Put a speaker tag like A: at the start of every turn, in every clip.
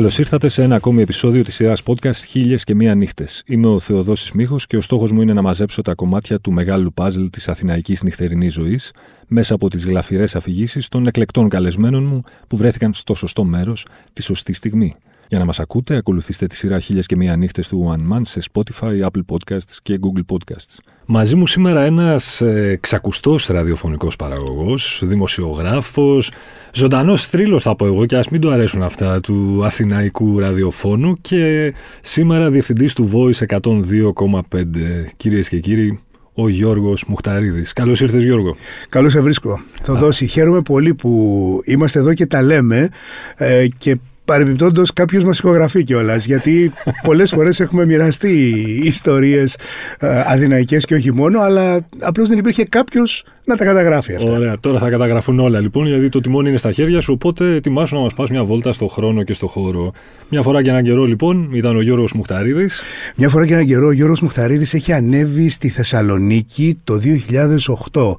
A: Καλώς ήρθατε σε ένα ακόμη επεισόδιο της σειράς podcast Χίλιες και Μία Νύχτες. Είμαι ο Θεοδόσης Μίχο και ο στόχος μου είναι να μαζέψω τα κομμάτια του μεγάλου παζλ της αθηναϊκής νυχτερινής ζωής μέσα από τις γλαφυρές αφηγήσεις των εκλεκτών καλεσμένων μου που βρέθηκαν στο σωστό μέρος τη σωστή στιγμή. Για να μας ακούτε, ακολουθήστε τη σειρά χίλιες και μία Νύχτες» του One Man σε Spotify, Apple Podcasts και Google Podcasts. Μαζί μου σήμερα ένας ε, ξακουστός ραδιοφωνικός παραγωγός, δημοσιογράφος, ζωντανός θρύλος θα πω εγώ και ας μην του αρέσουν αυτά του αθηναϊκού ραδιοφώνου και σήμερα διευθυντής του Voice 102,5.
B: Κυρίες και κύριοι, ο Γιώργος Μουχταρίδης. Καλώς ήρθες, Γιώργο. Καλώς σε βρίσκω. Θα δώσει. Χαίρομαι πολύ που είμαστε εδώ και τα λέμε ε, και Παρεμπιπτόντως, κάποιος μας ηχογραφεί κιόλας. Γιατί πολλές φορές έχουμε μοιραστεί ιστορίες αδυναϊκές και όχι μόνο, αλλά απλώς δεν υπήρχε κάποιος να τα καταγράφει αυτά. Ωραία. Τώρα
A: θα καταγραφούν όλα λοιπόν, γιατί το τιμόνι είναι στα χέρια σου. Οπότε ετοιμάσου να μας πας μια βόλτα στο χρόνο και στο χώρο. Μια φορά και έναν καιρό λοιπόν ήταν ο Γιώργος Μουχταρίδης.
B: Μια φορά και έναν καιρό ο Γιώργος Μουχταρίδης έχει ανέβει στη Θεσσαλονίκη το 2008.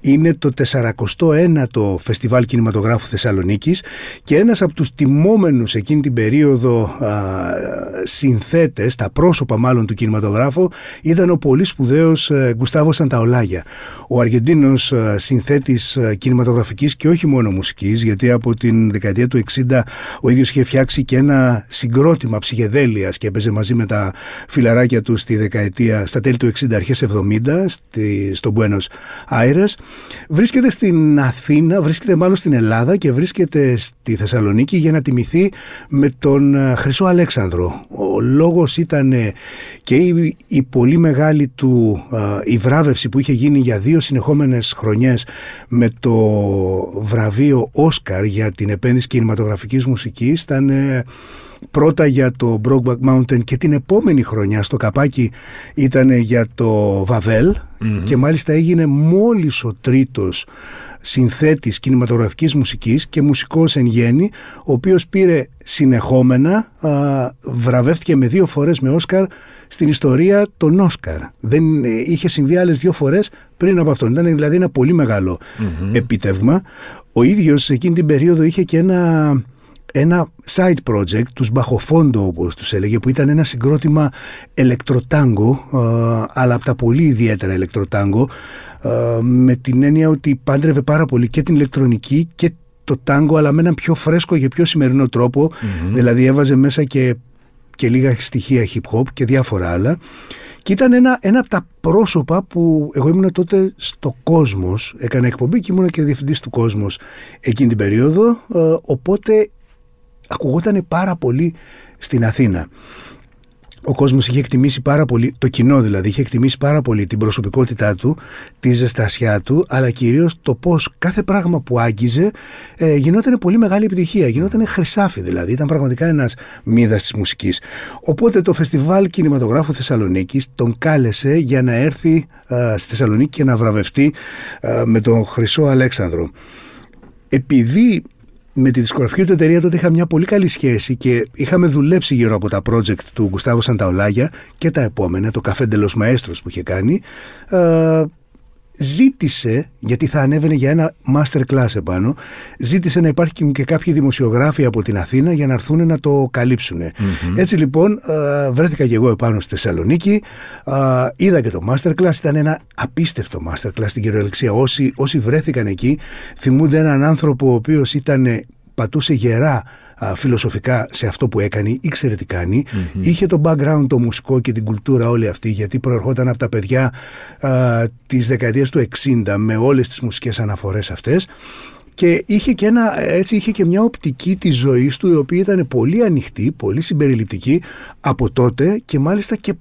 B: Είναι το 41ο φεστιβάλ κινηματογράφου Θεσσαλονίκης και ένας από τους τιμόμενους σε εκείνη την περίοδο α, συνθέτες, τα πρόσωπα μάλλον του κινηματογράφου, ήταν ο πολύ σπουδαίος ε, Γκουστάβο Σανταολάγια. Ο Αργεντίνος α, ε, συνθέτης ε, κινηματογραφικής και όχι μόνο μουσικής, γιατί από την δεκαετία του 60 ο ίδιος είχε φτιάξει και ένα συγκρότημα ψυχεδέλειας και έπαιζε μαζί με τα φιλαράκια του στη δεκαετία, στα τέλη του 60, αρχές 70, στη, στο Buenos Aires. Βρίσκεται στην Αθήνα, βρίσκεται μάλλον στην Ελλάδα και βρίσκεται στη Θεσσαλονίκη για να τιμηθεί με τον ε, Χρυσό Αλέξανδρο. Ο λόγος ήταν ε, και η, η πολύ μεγάλη του ε, η βράβευση που είχε γίνει για δύο συνεχόμενες χρονιές με το βραβείο Όσκαρ για την επένδυση κινηματογραφικής μουσικής ήταν πρώτα για το Brokeback Mountain και την επόμενη χρονιά στο καπάκι ήταν για το βαβελ και μάλιστα έγινε μόλις ο τρίτος συνθέτης κινηματογραφικής μουσικής και μουσικός εν γέννη, ο οποίος πήρε συνεχόμενα, βραβεύτηκε με δύο φορές με Όσκαρ στην ιστορία των Όσκαρ. Δεν ε, είχε συμβεί άλλες δύο φορές πριν από αυτόν. Ήταν δηλαδή ένα πολύ μεγάλο επιτεύγμα. Ο ίδιος εκείνη την περίοδο είχε και ένα ένα side project, τους Μπαχοφόντο όπως τους έλεγε, που ήταν ένα συγκρότημα ηλεκτροτάγκο ε, αλλά από τα πολύ ιδιαίτερα ηλεκτροτάγκο ε, με την έννοια ότι πάντρευε πάρα πολύ και την ηλεκτρονική και το τάγκο, αλλά με έναν πιο φρέσκο και πιο σημερινό δηλαδή έβαζε μέσα και, και λίγα στοιχεία hip hop και διάφορα άλλα. Και ήταν ένα, ένα από τα πρόσωπα που εγώ ήμουν τότε στο Κόσμος, έκανα εκπομπή και ήμουν και διευθυντής του Κόσμος εκείνη την περίοδο, ε, οπότε ακουγόταν πάρα πολύ στην Αθήνα. Ο κόσμος είχε εκτιμήσει πάρα πολύ, το κοινό δηλαδή, είχε εκτιμήσει πάρα πολύ την προσωπικότητά του, τη ζεστασιά του, αλλά κυρίως το πώς κάθε πράγμα που άγγιζε ε, γινόταν πολύ μεγάλη επιτυχία. Γινόταν χρυσάφι δηλαδή, ήταν πραγματικά ένας μύδας της μουσικής. Οπότε το φεστιβάλ κινηματογράφου Θεσσαλονίκης τον κάλεσε για να έρθει ε, στη Θεσσαλονίκη και να βραβευτεί ε, με τον Χρυσό Αλέξανδρο. Επειδή με τη δισκογραφική του εταιρεία τότε είχα μια πολύ καλή σχέση και είχαμε δουλέψει γύρω από τα project του Γκουστάβο Σανταολάγια και τα επόμενα, το Καφέ Ντελος Μαέστρος που είχε κάνει. Ε, ζήτησε, γιατί θα ανέβαινε για ένα masterclass επάνω, ζήτησε να υπάρχει και κάποιοι δημοσιογράφοι από την Αθήνα για να έρθουν να το καλυψουν Έτσι λοιπόν ε, βρέθηκα και εγώ επάνω στη Θεσσαλονίκη, ε, είδα και το masterclass, ήταν ένα απίστευτο masterclass στην κυριολεξία. Όσοι, όσοι βρέθηκαν εκεί θυμούνται έναν άνθρωπο ο οποίος ήταν, πατούσε γερά α, φιλοσοφικά σε αυτό που έκανε, ήξερε τι κανει Είχε το background το μουσικό και την κουλτούρα όλη αυτή, γιατί προερχόταν από τα παιδιά της δεκαετίας του 60 με όλες τις μουσικές αναφορές αυτές. Και είχε και, έτσι, είχε και μια οπτική της ζωής του η οποία ήταν πολύ ανοιχτή, πολύ συμπεριληπτική από τότε και μάλιστα και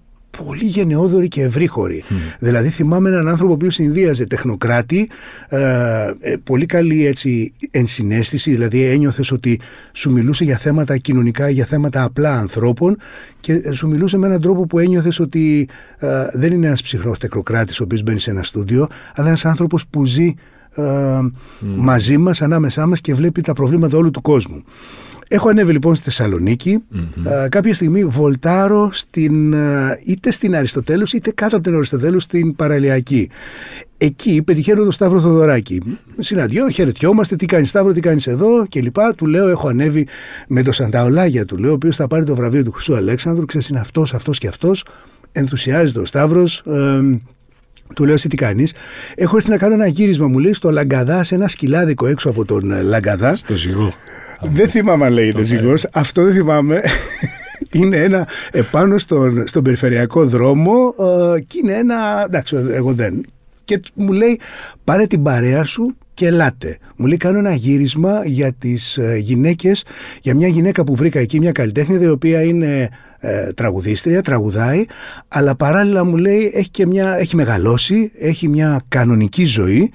B: πολύ γενναιόδοροι και ευρύχωρη. Δηλαδή θυμάμαι έναν άνθρωπο που συνδύαζε τεχνοκράτη, ε, ε, πολύ καλή έτσι ενσυναίσθηση, δηλαδή ένιωθες ότι σου μιλούσε για θέματα κοινωνικά, για θέματα απλά ανθρώπων και ε, σου μιλούσε με έναν τρόπο που ένιωθες ότι δεν είναι ένας ψυχρός τεχνοκράτης ο οποίος μπαίνει σε ένα στούντιο, αλλά ένας άνθρωπος που ζει μαζί μας, ανάμεσά μας και βλέπει τα προβλήματα όλου του κόσμου. Έχω ανέβει λοιπόν στη θεσσαλονικη mm-hmm. Ε, κάποια στιγμή βολτάρω στην, ε, είτε στην Αριστοτέλους είτε κάτω από την Αριστοτέλους στην Παραλιακή. Εκεί πετυχαίνω τον Σταύρο Θοδωράκη. Συναντιώ, χαιρετιόμαστε, τι κάνεις Σταύρο, τι κάνεις εδώ κλπ. Του λέω: Έχω ανέβει με τον Σανταολάγια, του λέω, ο οποίος θα πάρει το βραβείο του Χρυσού Αλέξανδρου. Ξέρεις, είναι αυτός, αυτός και αυτός. Ενθουσιάζεται ο Σταύρος. Ε, του λέω εσύ τι κάνεις. Έχω έρθει να κάνω ένα γύρισμα, μου λέει, στο Λαγκαδά, σε ένα σκυλάδικο έξω από τον ε, Λαγκαδά. Στο ζυγό. Δεν θυμάμαι αν λέγεται ζυγός. Αυτό δεν θυμάμαι. Είναι ένα επάνω στον, στον περιφερειακό δρόμο ε, και είναι ένα. Εντάξει, εγώ δεν. Και μου λέει, πάρε την παρέα σου και ελάτε. Μου λέει κάνω ένα γύρισμα για τις ε, γυναίκες, για μια γυναίκα που βρήκα εκεί, μια καλλιτέχνη, η οποία είναι ε, τραγουδίστρια, τραγουδάει, αλλά παράλληλα μου λέει έχει, και μια, έχει μεγαλώσει, έχει μια κανονική ζωή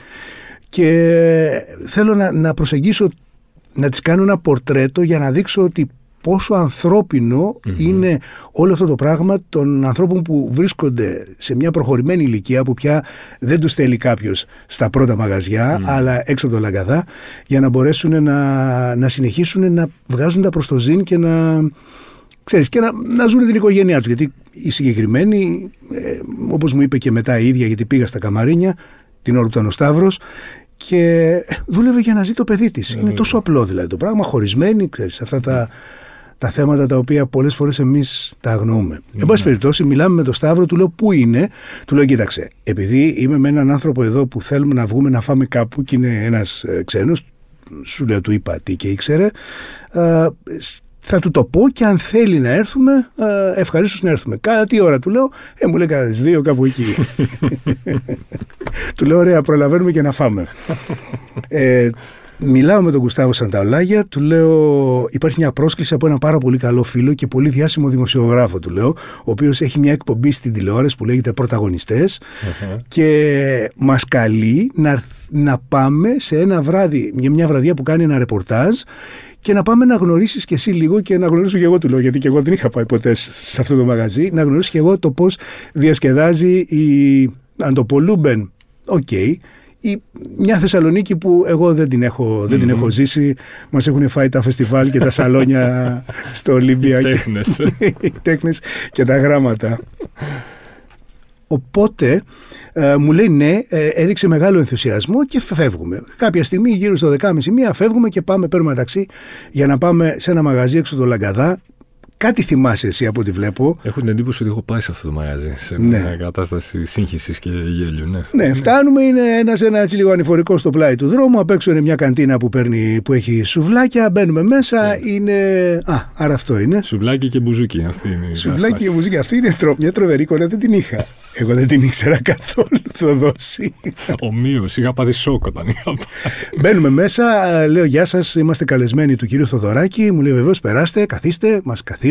B: και θέλω να, να προσεγγίσω να της κάνω ένα πορτρέτο για να δείξω ότι πόσο είναι όλο αυτό το πράγμα των ανθρώπων που βρίσκονται σε μια προχωρημένη ηλικία που πια δεν τους θέλει κάποιος στα πρώτα μαγαζιά αλλά έξω από το λαγκαδά για να μπορέσουν να, να συνεχίσουν να βγάζουν τα προστοζήν και να, ξέρεις, και να, να ζουν την οικογένειά τους. Γιατί η συγκεκριμένη, ε, όπως μου είπε και μετά η ίδια, γιατί πήγα στα Καμαρίνια την ώρα που ήταν ο Σταύρος, και δούλευε για να ζει το παιδί της. Είναι ε. τόσο απλό δηλαδή το πράγμα, χωρισμένη, ξέρεις, αυτά τα, τα θέματα τα οποία πολλές φορές εμείς τα αγνοούμε. Εν πάση ναι. περιπτώσει, μιλάμε με τον Σταύρο, του λέω πού είναι, του λέω κοίταξε, επειδή είμαι με έναν άνθρωπο εδώ που θέλουμε να βγούμε να φάμε κάπου και είναι ένας ε, ξένος, σου λέω του είπα τι και ήξερε, ε, θα του το πω και αν θέλει να έρθουμε, ε, ευχαρίστως να έρθουμε. Κατά τι ώρα του λέω, Ε, μου λέει κατά δύο κάπου εκεί. του λέω, Ωραία, προλαβαίνουμε και να φάμε. ε, Μιλάω με τον Κουστάβο Σανταολάγια, του λέω: Υπάρχει μια πρόσκληση από ένα πάρα πολύ καλό φίλο και πολύ διάσημο δημοσιογράφο, του λέω, ο οποίος έχει μια εκπομπή στην τηλεόραση που λέγεται και μας καλεί να, να πάμε σε ένα βράδυ, μια βραδιά που κάνει ένα ρεπορτάζ και να πάμε να γνωρίσεις κι εσύ λίγο και να γνωρίσω κι εγώ του λέω, γιατί και εγώ δεν είχα πάει ποτέ σε αυτό το μαγαζί, να γνωρίσω κι εγώ το πώς διασκεδάζει η. αντοπολούμπεν, Οκ. Η, μια Θεσσαλονίκη που εγώ δεν την έχω, δεν την έχω ζήσει. Μας έχουν φάει τα φεστιβάλ και τα σαλόνια στο Ολύμπια. Οι τέχνε. και, και τα γράμματα. Οπότε ε, μου λέει ναι, ε, έδειξε μεγάλο ενθουσιασμό και φεύγουμε. Κάποια στιγμή, γύρω στο 10.30 μία, φεύγουμε και πάμε, παίρνουμε ταξί για να πάμε σε ένα μαγαζί έξω το Λαγκαδά Κάτι θυμάσαι εσύ από ό,τι βλέπω. Έχω την εντύπωση ότι έχω πάει σε αυτό το μαγαζί. Σε μια ναι.
A: κατάσταση σύγχυσης και γέλιου. Ναι, ναι,
B: ναι. φτάνουμε. Είναι ένας ένας λίγο ανηφορικός στο πλάι του δρόμου. Απ' έξω είναι μια καντίνα που, παίρνει, που έχει σουβλάκια. Μπαίνουμε μέσα. Ναι. Είναι. Α, άρα αυτό είναι.
A: Σουβλάκι και μπουζούκι. Αυτή είναι Σουβλάκι και
B: μπουζούκι. Αυτή είναι τρο... μια τρομερή Δεν την είχα. Εγώ δεν την ήξερα καθόλου. Θα δώσει. Ομοίως. Είχα πάθει σοκ όταν είχα Μπαίνουμε μέσα. Λέω γεια σας. Είμαστε καλεσμένοι του κυρίου Θοδωράκη. Μου λέει βεβαίως περάστε, καθίστε, μας καθίστε.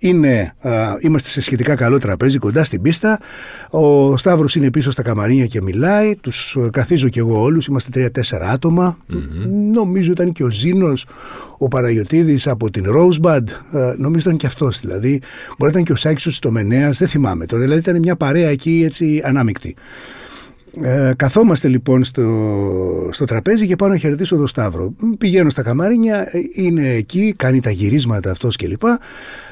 B: Είναι, είμαστε σε σχετικά καλό τραπέζι κοντά στην πίστα. Ο Σταύρος είναι πίσω στα καμαρίνια και μιλάει. Τους ε, καθίζω κι εγω ολου όλους. Είμαστε τρία-τέσσερα ατομα Νομίζω ήταν και ο ζήνος ο Παραγιωτήδης από την Rosebud. Ε, νομίζω ήταν και αυτός δηλαδή. Μπορεί να ήταν και ο Σάξο τη Τομενέα. Δεν θυμάμαι τώρα. Δηλαδή ήταν μια παρέα εκεί έτσι ανάμεικτη. Ε, καθόμαστε λοιπόν στο, στο τραπέζι και πάω να χαιρετήσω τον Σταύρο. Πηγαίνω στα καμάρινια, ε, είναι εκεί, κάνει τα γυρίσματα αυτός κλπ.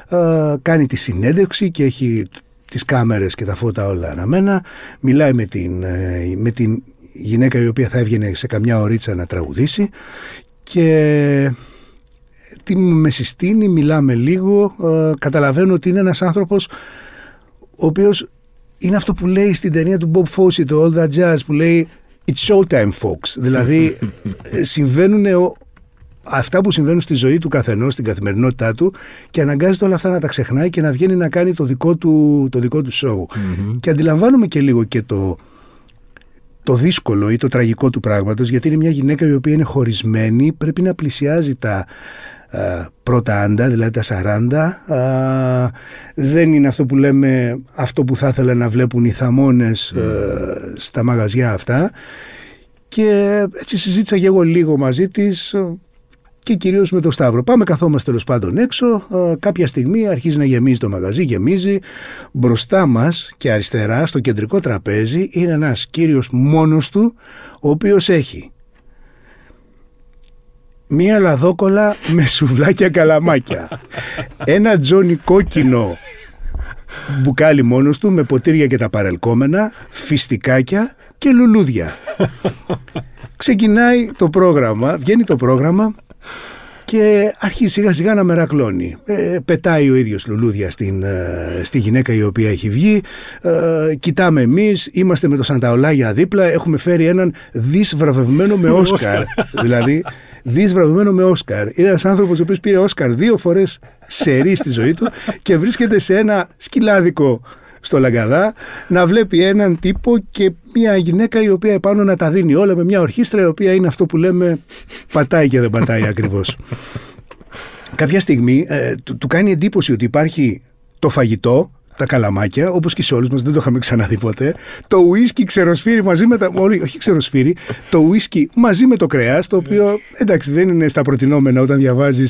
B: Ε, κάνει τη συνέντευξη και έχει τις κάμερες και τα φώτα όλα αναμένα. Μιλάει με την, ε, με την γυναίκα η οποία θα έβγαινε σε καμιά ωρίτσα να τραγουδήσει και την με συστήνει, μιλάμε λίγο. καταλαβαίνω ότι είναι ένας άνθρωπος ο οποίος είναι αυτό που λέει στην ταινία του Bob Fosse, το All That Jazz, που λέει It's showtime, folks. δηλαδή, συμβαίνουν αυτά που συμβαίνουν στη ζωή του καθενός, στην καθημερινότητά του και αναγκάζεται όλα αυτά να τα ξεχνάει και να βγαίνει να κάνει το δικό του, το δικό του show. Mm-hmm. Και αντιλαμβάνομαι και λίγο και το, το δύσκολο ή το τραγικό του πράγματος, γιατί είναι μια γυναίκα η οποία είναι χωρισμένη, πρέπει να πλησιάζει τα, ε, πρώτα άντα, δηλαδή τα 40. Ε, δεν είναι αυτό που λέμε αυτό που θα ήθελα να βλέπουν οι θαμώνες ε, mm. στα μαγαζιά αυτά. Και έτσι συζήτησα και εγώ λίγο μαζί της και κυρίως με τον Σταύρο. Πάμε, καθόμαστε τέλος πάντων έξω. κάποια στιγμή αρχίζει να γεμίζει το μαγαζί, γεμίζει. Μπροστά μας και αριστερά, στο κεντρικό τραπέζι, είναι ένας κύριος μόνος του, ο οποίος έχει μία λαδόκολα με σουβλάκια καλαμάκια. Ένα τζόνι κόκκινο μπουκάλι μόνος του με ποτήρια και τα παρελκόμενα, φιστικάκια και λουλούδια. Ξεκινάει το πρόγραμμα, βγαίνει το πρόγραμμα και αρχίζει σιγά σιγά να μερακλώνει. Ε, πετάει ο ίδιος λουλούδια στην, ε, στη γυναίκα η οποία έχει βγει. Ε, κοιτάμε εμείς, είμαστε με το Σανταολάγια δίπλα, έχουμε φέρει έναν δυσβραβευμένο με Όσκαρ. δηλαδή δυσβραβευμένο με Όσκαρ. Είναι ένας άνθρωπος ο οποίος πήρε Όσκαρ δύο φορές σε στη ζωή του και βρίσκεται σε ένα σκυλάδικο στο Λαγκαδά να βλέπει έναν τύπο και μια γυναίκα η οποία επάνω να τα δίνει όλα με μια ορχήστρα η οποία είναι αυτό που λέμε πατάει και δεν πατάει ακριβώς. Κάποια στιγμή ε, του, του κάνει εντύπωση ότι υπάρχει το φαγητό τα καλαμάκια, όπως και σε όλους μας, δεν το είχαμε ξαναδεί ποτέ. Το ουίσκι ξεροσφύρι μαζί με τα. Όλοι, όχι ξεροσφύρι, το ουίσκι μαζί με το κρέας, το οποίο εντάξει δεν είναι στα προτινόμενα όταν διαβάζεις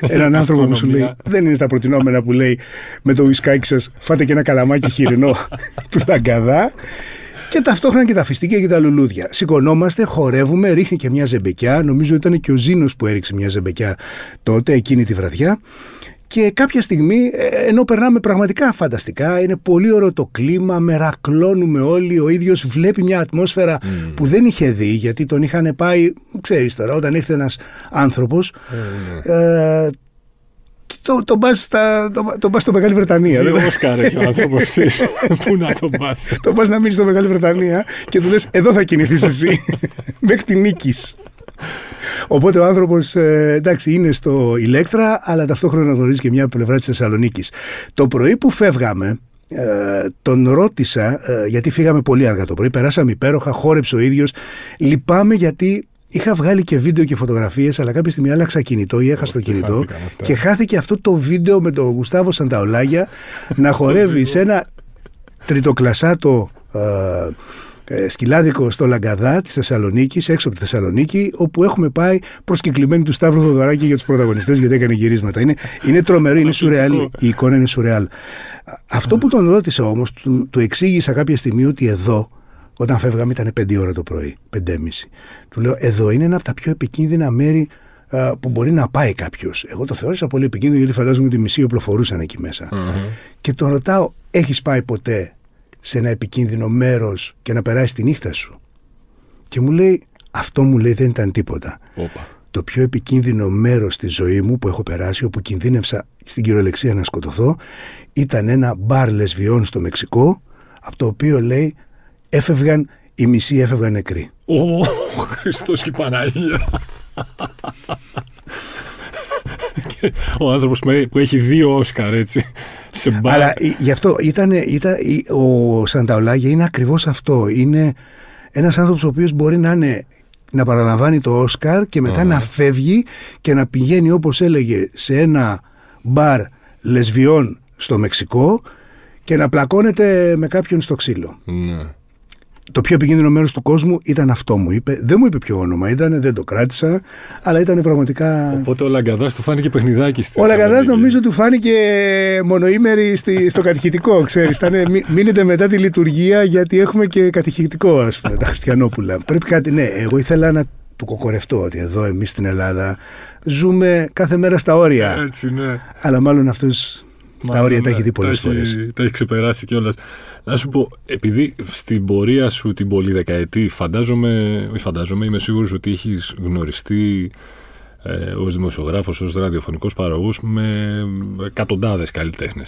B: έναν άνθρωπο που σου λέει. Δεν είναι στα προτινόμενα που λέει με το ουίσκι σας φάτε και ένα καλαμάκι χοιρινό του λαγκαδά. Και ταυτόχρονα και τα φιστίκια και τα λουλούδια. Σηκωνόμαστε, χορεύουμε, ρίχνει και μια ζεμπεκιά. Νομίζω ήταν και ο Ζήνος που έριξε μια ζεμπεκιά τότε, εκείνη τη βραδιά. Και κάποια στιγμή, ε, ενώ περνάμε πραγματικά φανταστικά, είναι πολύ ωραίο το κλίμα, μερακλώνουμε όλοι. Ο ίδιος βλέπει μια ατμόσφαιρα mm. που δεν είχε δει, γιατί τον είχαν πάει, ξέρεις τώρα, όταν ήρθε ένας άνθρωπος. Ε, ναι. ε, το, το πα το, στο Μεγάλη Βρετανία. είναι Όσκαρ έχει ο άνθρωπος. Πού να τον πα. το πα να μείνεις στο Μεγάλη Βρετανία και του λες: Εδώ θα κινηθείς εσύ. Μέχρι τη νίκης. Οπότε ο άνθρωπος ε, εντάξει είναι στο ηλέκτρα, αλλά ταυτόχρονα γνωρίζει και μια πλευρά της Θεσσαλονίκης. Το πρωί που φεύγαμε, ε, τον ρώτησα, ε, γιατί φύγαμε πολύ αργά το πρωί, περάσαμε υπέροχα, χόρεψε ο ίδιος. Λυπάμαι γιατί είχα βγάλει και βίντεο και φωτογραφίες, αλλά κάποια στιγμή άλλαξα κινητό ή έχασα το κινητό και χάθηκε αυτό το βίντεο με τον Γουστάβο Σανταολάγια να χορεύει σε ένα τριτοκλασάτο. Ε, σκυλάδικο στο Λαγκαδά της Θεσσαλονίκης, έξω από τη Θεσσαλονίκη, όπου έχουμε πάει προσκεκλημένοι του Σταύρου Δωδωράκη για τους πρωταγωνιστές, γιατί έκανε γυρίσματα. Είναι, είναι τρομερό, είναι σουρεάλ. Η εικόνα είναι σουρεάλ. Αυτό που τον ρώτησα όμως, του, του εξήγησα κάποια στιγμή ότι εδώ, όταν φεύγαμε, ήταν 5 ώρα το πρωί, 5.30. Του λέω, εδώ είναι ένα από τα πιο επικίνδυνα μέρη που μπορεί να πάει κάποιος. Εγώ το θεώρησα πολύ επικίνδυνο γιατί φαντάζομαι ότι μισή οπλοφορούσαν εκεί Και τον ρωτάω, έχεις πάει ποτέ σε ένα επικίνδυνο μέρος και να περάσει τη νύχτα σου. Και μου λέει, αυτό μου λέει δεν ήταν τίποτα. Οπα. Το πιο επικίνδυνο μέρος στη ζωή μου που έχω περάσει, όπου κινδύνευσα στην κυριολεξία να σκοτωθώ, ήταν ένα μπαρ λεσβιών στο Μεξικό, από το οποίο λέει έφευγαν, οι μισοί έφευγαν νεκροί.
A: Ο Χριστός και Παναγία.
B: ο άνθρωπος που έχει δύο Όσκαρ, έτσι. Αλλά γι' αυτό ήταν, ο Σανταολάγια είναι ακριβώς αυτό. Είναι ένας άνθρωπος ο οποίος μπορεί να είναι να παραλαμβάνει το Όσκαρ και μετα να φεύγει και να πηγαίνει όπως έλεγε σε ένα μπαρ λεσβιών στο Μεξικό και να πλακώνεται με κάποιον στο ξύλο. Ναι το πιο επικίνδυνο μέρος του κόσμου ήταν αυτό μου είπε. Δεν μου είπε ποιο όνομα ήταν, δεν το κράτησα, αλλά ήταν πραγματικά.
A: Οπότε ο Λαγκαδάς του φάνηκε παιχνιδάκι
B: στην. Ο Λαγκαδάς νομίζω του φάνηκε μονοήμερη στη, στο κατηχητικό, ξέρεις. μείνετε μετά τη λειτουργία, γιατί έχουμε και κατηχητικό, ας πούμε, τα Χριστιανόπουλα. Πρέπει κάτι, ναι, εγώ ήθελα να του κοκορευτώ ότι εδώ εμείς στην Ελλάδα ζούμε κάθε μέρα στα όρια. Έτσι, ναι. Αλλά μάλλον αυτός τα όρια τα ναι, έχει δει πολλές φορές.
A: Τα έχει ξεπεράσει κιόλας. Να σου πω, επειδή στην πορεία σου την πολυδεκαετή, φαντάζομαι, ή φαντάζομαι, είμαι σίγουρος ότι έχεις γνωριστεί ε, ως δημοσιογράφος, ως ραδιοφωνικός παραγωγός με εκατοντάδες καλλιτέχνες.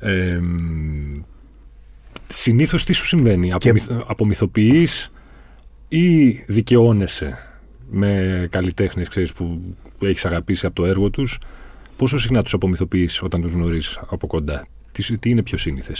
A: Ε, συνήθως τι σου συμβαίνει, και... απομυθοποιείς ή δικαιώνεσαι με καλλιτέχνες που έχεις αγαπήσει από το έργο τους. Πόσο συχνά τους απομυθοποιείς όταν τους γνωρίζεις από κοντά, τι, είναι πιο σύνηθες.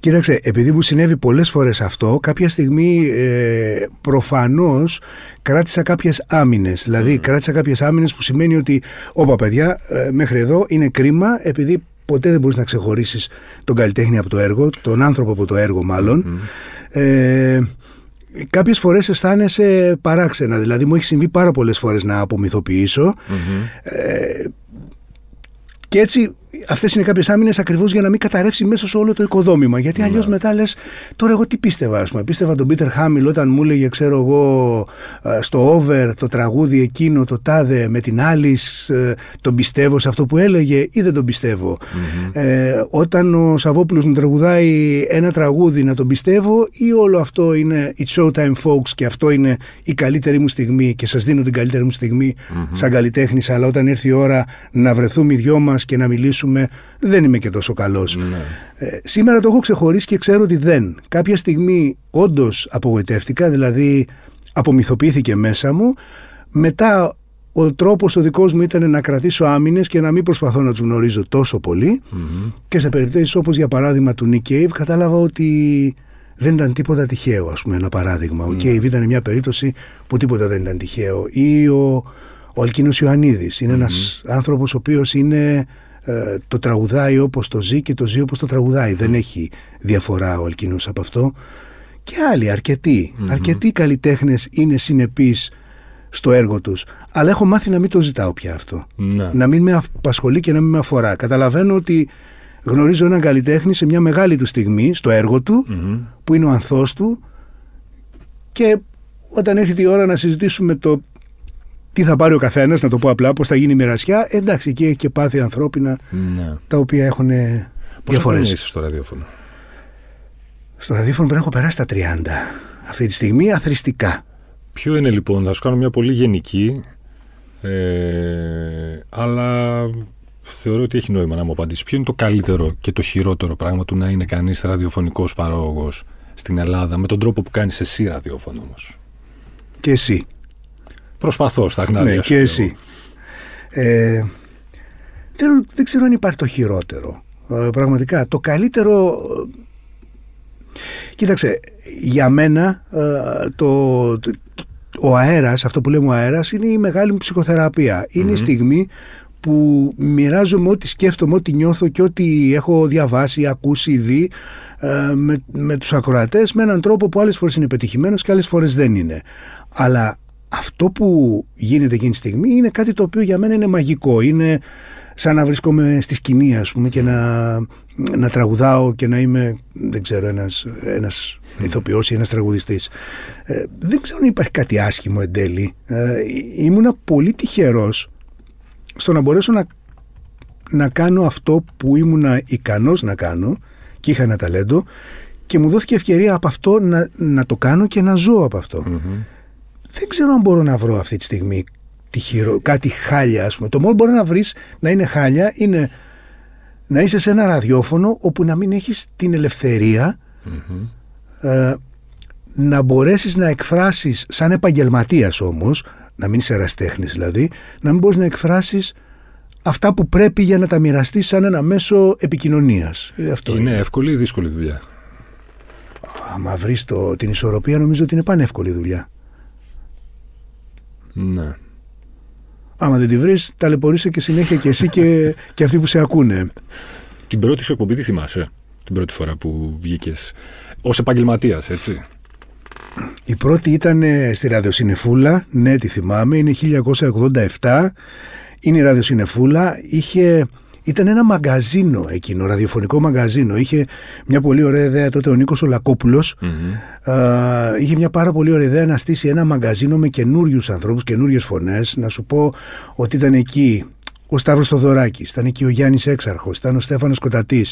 B: Κοίταξε, επειδή μου συνέβη πολλές φορές αυτό, κάποια στιγμή ε, προφανώς κράτησα κάποιες άμυνες. Δηλαδή, κράτησα κάποιες άμυνες που σημαίνει ότι, όπα παιδιά, ε, μέχρι εδώ είναι κρίμα, επειδή ποτέ δεν μπορείς να ξεχωρίσεις τον καλλιτέχνη από το έργο, τον άνθρωπο από το έργο μάλλον. Mm. Ε, κάποιες φορές αισθάνεσαι παράξενα. Δηλαδή μου έχει συμβεί πάρα πολλές φορές να απομυθοποιήσω. Ε, και έτσι Αυτές είναι κάποιες άμυνες ακριβώς για να μην καταρρεύσει μέσα σε όλο το οικοδόμημα. Γιατί ναι. αλλιώς μετά λες, τώρα εγώ τι πίστευα, ας πούμε. Πίστευα τον Πίτερ Χάμιλ όταν μου έλεγε, ξέρω εγώ, στο over το τραγούδι εκείνο, το τάδε με την άλλη, ε, τον πιστεύω σε αυτό που έλεγε ή δεν τον πιστευω Ε, όταν ο Σαββόπουλος μου τραγουδάει ένα τραγούδι να τον πιστεύω ή όλο αυτό είναι it's showtime folks και αυτό είναι η καλύτερη μου στιγμή και σας δίνω την καλύτερη μου στιγμη mm-hmm. σαν καλλιτέχνης, αλλά όταν ήρθε η ώρα να βρεθούμε οι δυο μας και να μιλήσουμε δεν είμαι και τόσο καλός. Ναι. Ε, σήμερα το έχω ξεχωρίσει και ξέρω ότι δεν. Κάποια στιγμή όντως απογοητεύτηκα, δηλαδή απομυθοποιήθηκε μέσα μου. Μετά ο τρόπος ο δικός μου ήταν να κρατήσω άμυνες και να μην προσπαθώ να τους γνωρίζω τόσο Και σε περιπτώσεις όπως για παράδειγμα του Nick κατάλαβα ότι δεν ήταν τίποτα τυχαίο, ας πούμε, ένα παράδειγμα. Ο Κέιβ ναι. ήταν μια περίπτωση που τίποτα δεν ήταν τυχαίο. Ή ο, ο αλκινο Ιωαννίδης. Είναι mm-hmm. ένας άνθρωπος ο οποίος είναι ε, το τραγουδάει όπως το ζει και το ζει όπως το τραγουδάει. Δεν έχει διαφορά ο Αλκίνος από αυτό. Και άλλοι, αρκετοί. Mm-hmm. Αρκετοί είναι συνεπείς στο έργο τους. Αλλά έχω μάθει να μην το ζητάω πια αυτό. Ναι. Να μην με απασχολεί και να μην με αφορά. Καταλαβαίνω ότι γνωρίζω έναν καλλιτέχνη σε μια μεγάλη του στιγμή, στο έργο του, που είναι ο ανθός του και όταν έρχεται η ώρα να συζητήσουμε το τι θα πάρει ο καθένας, να το πω απλά, πώς θα γίνει η μοιρασιά. Εντάξει, εκεί έχει και πάθη ανθρώπινα ναι. τα οποία έχουν ε, διαφορέ. Πόσο είσαι στο ραδιόφωνο, Στο ραδιόφωνο πρέπει να έχω περάσει τα 30. Αυτή τη στιγμή αθρηστικά. Ποιο
A: είναι λοιπόν, θα σου κάνω μια πολύ γενική, ε, αλλά θεωρώ ότι έχει νόημα να μου απαντήσεις. Ποιο είναι το καλύτερο και το χειρότερο πράγμα του να είναι κανείς ραδιοφωνικός παρόγο στην Ελλάδα με τον τρόπο που κάνεις εσύ ραδιόφωνο όμως. Και εσύ. Προσπαθώς στα ναι, γνάδια. Ναι, και
B: εσύ. Ε, δεν, ξέρω αν υπάρχει το χειρότερο. Ε, πραγματικά. Το καλύτερο. Ε, κοίταξε, για μένα ε, το, ο αέρας, αυτό που λέμε ο αέρας, είναι η μεγάλη μου ψυχοθεραπεια Είναι η στιγμή που μοιράζομαι ό,τι σκέφτομαι, ό,τι νιώθω και ό,τι έχω διαβάσει, ακούσει, δει με, με τους ακροατές με έναν τρόπο που άλλες φορές είναι πετυχημένος και άλλες φορές δεν είναι. Αλλά αυτό που γίνεται εκείνη τη στιγμή είναι κάτι το οποίο για μένα είναι μαγικό. Είναι σαν να βρίσκομαι στη σκηνή, ας πούμε, και να, να τραγουδάω και να είμαι, δεν ξέρω, ένας, ένας ηθοποιός ή ένας τραγουδιστής. Ε, δεν ξέρω αν υπάρχει κάτι άσχημο εν τέλει. Ε, ήμουνα πολύ τυχερός στο να μπορέσω να, να κάνω αυτό που ήμουνα ικανός να κάνω και είχα ένα ταλέντο και μου δόθηκε ευκαιρία από αυτό να, το κάνω και να ζω από mm-hmm δεν ξέρω αν μπορώ να βρω αυτή τη στιγμή κάτι χάλια, ας πούμε. Το μόνο μπορεί να βρεις να είναι χάλια είναι να είσαι σε ένα ραδιόφωνο όπου να μην έχεις την ελευθερια mm ε, να μπορέσεις να εκφράσεις σαν επαγγελματίας όμως να μην είσαι εραστέχνη δηλαδή να μην μπορείς να εκφράσεις αυτά που πρέπει για να τα μοιραστείς σαν ένα μέσο επικοινωνίας ε, είναι, εύκολη ή δύσκολη δουλειά άμα βρεις την ισορροπία νομίζω ότι είναι πανεύκολη δουλειά ναι. Άμα δεν τη βρεις, ταλαιπωρείσαι και συνέχεια και εσύ και, και αυτοί που σε ακούνε. Την πρώτη σου εκπομπή τι θυμάσαι, ε? την πρώτη φορά που βγήκες
A: ως επαγγελματίας, έτσι.
B: Η πρώτη ήταν ε, στη Ραδιοσυνεφούλα, ναι τη θυμάμαι, είναι 1987, είναι η Ραδιοσυνεφούλα, είχε ήταν ένα μαγκαζίνο εκείνο, ραδιοφωνικό μαγκαζίνο. Είχε μια πολύ ωραία ιδέα τότε ο Νίκος ολακοπουλο Ολακόπουλος. είχε μια πάρα πολύ ωραία ιδέα να στήσει ένα μαγκαζίνο με καινούριους ανθρώπους, καινούριες φωνές. Να σου πω ότι ήταν εκεί ο Σταύρος Θοδωράκης, ήταν εκεί ο Γιάννης Έξαρχος, ήταν ο Στέφανος Κοτατής,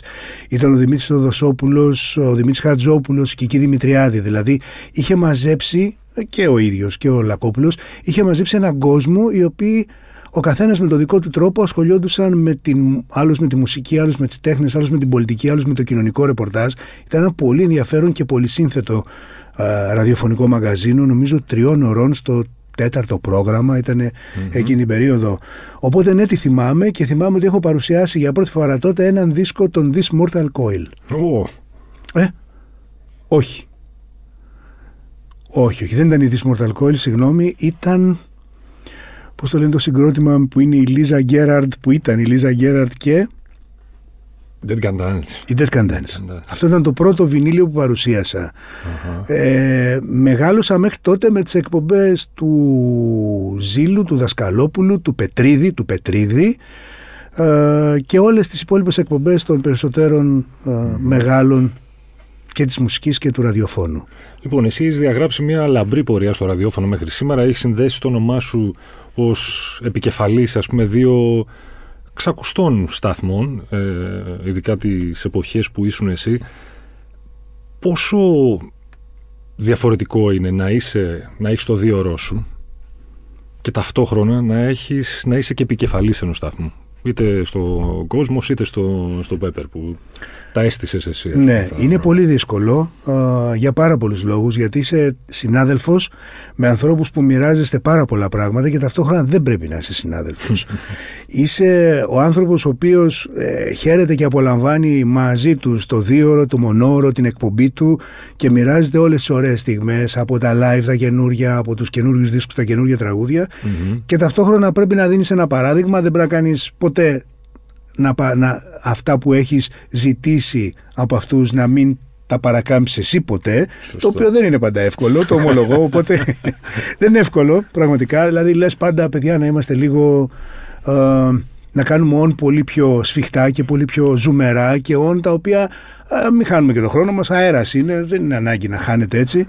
B: ήταν ο Δημήτρη Θοδωσόπουλο, ο Δημήτρης Χατζόπουλος και η Δημητριάδη. Δηλαδή είχε μαζέψει και ο ίδιος και ο Λακόπουλο, είχε μαζέψει έναν κόσμο οι οποίοι ο καθένας με το δικό του τρόπο ασχολιόντουσαν με την. Άλλος με τη μουσική, άλλου με τις τέχνες, άλλος με την πολιτική, άλλος με το κοινωνικό ρεπορτάζ. Ήταν ένα πολύ ενδιαφέρον και πολύ σύνθετο ραδιοφωνικό μαγαζίνο, νομίζω τριών ωρών στο τέταρτο πρόγραμμα, εκείνη η περίοδο. Οπότε ναι, τη θυμάμαι και θυμάμαι ότι έχω παρουσιάσει για πρώτη φορά τότε έναν δίσκο των This Mortal Coil. Oh. Ε, όχι. Όχι, όχι, δεν ήταν η This Coil, συγγνώμη, ήταν πώς το λένε το συγκρότημα που είναι η Λίζα Γκέραρντ που ήταν η Λίζα Γκέραρντ και. Dead Can Dance. Η Dead Can Dance. Dead ναι. Αυτό ήταν το πρώτο βινίλιο που παρουσιασα uh-huh. Ε, μεγάλωσα μέχρι τότε με τις εκπομπές του Ζήλου, του Δασκαλόπουλου, του Πετρίδη, του Πετρίδη ε, και όλες τις υπόλοιπες εκπομπές των περισσότερων ε, μεγάλων και της μουσικής και του ραδιοφώνου. Λοιπόν, εσύ έχεις διαγράψει μια λαμπρή πορεία στο ραδιόφωνο μέχρι σήμερα.
A: Έχεις συνδέσει το όνομά σου ως επικεφαλής, ας πούμε, δύο ξακουστών σταθμών, ε, ειδικά τις εποχές που ήσουν εσύ. Πόσο διαφορετικό είναι να, είσαι, να έχεις το δύο σου και ταυτόχρονα να, έχεις, να είσαι και επικεφαλής ενός σταθμού είτε στον κόσμο είτε στο, στο Πέπερ που τα αίσθησε εσύ. Ναι,
B: είναι πολύ δύσκολο ε, για πάρα πολλούς λόγους. Γιατί είσαι συνάδελφος με ανθρώπους που μοιράζεστε πάρα πολλά πράγματα και ταυτόχρονα δεν πρέπει να είσαι συνάδελφος. είσαι ο άνθρωπος ο οποίος ε, χαίρεται και απολαμβάνει μαζί του το δίωρο, το μονόρο, την εκπομπή του και μοιράζεται όλες τις ωραίες στιγμές από τα live τα καινούργια, από τους καινούριους δίσκους τα καινούργια τραγούδια. και ταυτόχρονα πρέπει να δίνεις ένα παράδειγμα, δεν πρέπει να κάνεις ποτέ να, να, αυτά που έχεις ζητήσει από αυτούς να μην τα παρακάμψεις εσύ ποτέ, το οποίο δεν είναι πάντα εύκολο, το ομολογώ, οπότε δεν είναι εύκολο πραγματικά, δηλαδή λες πάντα παιδιά να είμαστε λίγο... Ε, να κάνουμε όν πολύ πιο σφιχτά και πολύ πιο ζουμερά και όν τα οποία ε, μην χάνουμε και τον χρόνο μας, αέρας είναι, δεν είναι ανάγκη να χάνετε έτσι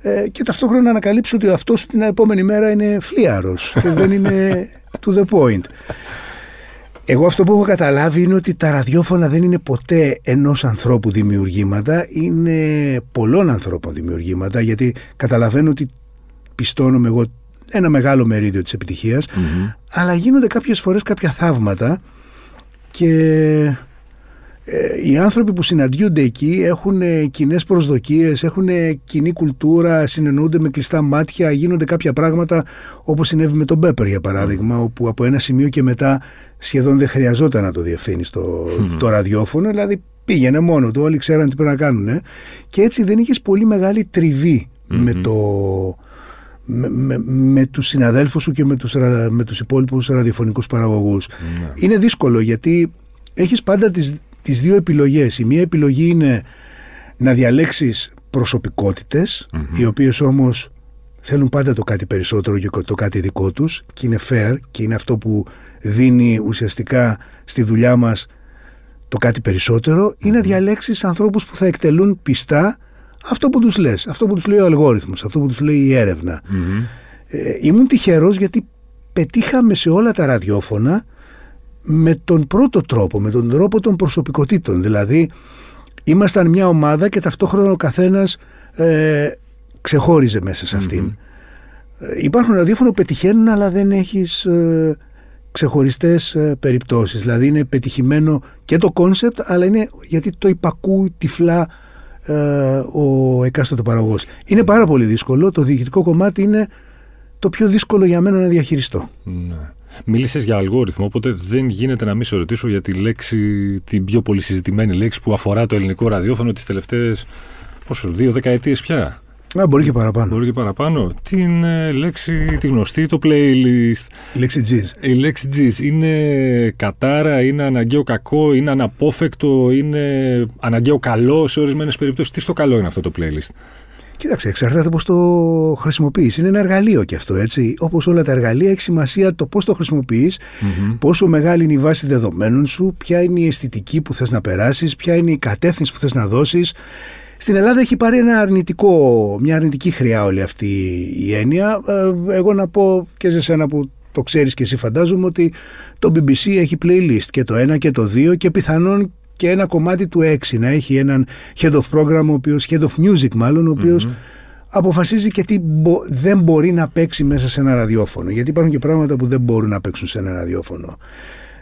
B: ε, και ταυτόχρονα να ανακαλύψω ότι αυτός την επόμενη μέρα είναι φλίαρος και δεν είναι to the point. Εγώ αυτό που έχω καταλάβει είναι ότι τα ραδιόφωνα δεν είναι ποτέ ενός ανθρώπου δημιουργήματα, είναι πολλών ανθρώπων δημιουργήματα, γιατί καταλαβαίνω ότι πιστώνομαι εγώ ένα μεγάλο μερίδιο της επιτυχιας αλλά γίνονται κάποιες φορές κάποια θαύματα και ε, οι άνθρωποι που συναντιούνται εκεί έχουν ε, κοινέ προσδοκίες, έχουν ε, κοινή κουλτούρα, συνεννοούνται με κλειστά μάτια, γίνονται κάποια πράγματα όπως συνέβη με τον Πέπερ για παράδειγμα, όπου από ένα σημείο και μετά σχεδόν δεν χρειαζόταν να το διευθύνεις στο, το ραδιόφωνο, δηλαδή πήγαινε μόνο του, όλοι ξέραν τι πρέπει να κάνουν. Ε. Και έτσι δεν είχες πολύ μεγάλη με το. Με, με, με τους συναδέλφους σου και με τους, με τους υπόλοιπους ραδιοφωνικούς παραγωγούς. Ναι. Είναι δύσκολο γιατί έχεις πάντα τις, τις δύο επιλογές. Η μία επιλογή είναι να διαλέξεις οι οποίες όμως θέλουν πάντα το κάτι περισσότερο και το κάτι δικό τους και είναι fair και είναι αυτό που δίνει ουσιαστικά στη δουλειά μας το κάτι περισσότερο να διαλέξεις ανθρώπους που θα εκτελούν πιστά αυτό που τους λες, αυτό που τους λέει ο αλγόριθμος, αυτό που τους λέει η ερευνα Ε, ήμουν τυχερός γιατί πετύχαμε σε όλα τα ραδιόφωνα με τον πρώτο τρόπο, με τον τρόπο των προσωπικότητων. Δηλαδή, ήμασταν μια ομάδα και ταυτόχρονα ο καθένας ε, ξεχώριζε μέσα σε αυτην ε, υπάρχουν ραδιόφωνο που πετυχαίνουν αλλά δεν έχεις ε, ξεχωριστές ε, περιπτώσεις. Δηλαδή είναι πετυχημένο και το κόνσεπτ, αλλά είναι γιατί το υπακούει τυφλά ε, ο εκάστοτε παραγωγός. Είναι πάρα πολύ δύσκολο. Το διοικητικό κομμάτι είναι το πιο δύσκολο για μένα να διαχειριστώ.
A: Ναι. Μίλησες για αλγόριθμο, οπότε δεν γίνεται να μην σε ρωτήσω για τη λέξη, την πιο πολύ συζητημένη λέξη που αφορά το ελληνικό ραδιόφωνο τις τελευταίες δύο δεκαετίες πια. Α, μπορεί και παραπάνω. Μπορεί και παραπάνω. Την ε, λέξη, τη γνωστή, το playlist. Η λέξη G's. Η λέξη G's. Είναι κατάρα, είναι αναγκαίο κακό, είναι αναπόφεκτο, είναι αναγκαίο καλό σε ορισμένες περιπτώσεις.
B: Τι στο καλό είναι αυτό το playlist. Κοίταξε, εξαρτάται πώς το χρησιμοποιείς. Είναι ένα εργαλείο και αυτό, έτσι. Όπως όλα τα εργαλεία, έχει σημασία το πώς το χρησιμοποιει πόσο μεγάλη είναι η βάση δεδομένων σου, ποια είναι η αισθητική που θες να περάσεις, ποια είναι η κατεύθυνση που θες να δώσεις, στην Ελλάδα έχει πάρει ένα αρνητικό, μια αρνητική χρειά όλη αυτή η έννοια. Ε, εγώ να πω και σε σένα που το ξέρεις και εσύ φαντάζομαι ότι το BBC έχει playlist και το 1 και το 2, και πιθανόν και ένα κομμάτι του 6 να έχει έναν head of program, ο οποίος, head music μάλλον, ο οποιος αποφασίζει και τι δεν μπορεί να παίξει μέσα σε ένα ραδιόφωνο. Γιατί υπάρχουν και πράγματα που δεν μπορούν να παίξουν σε ένα ραδιόφωνο.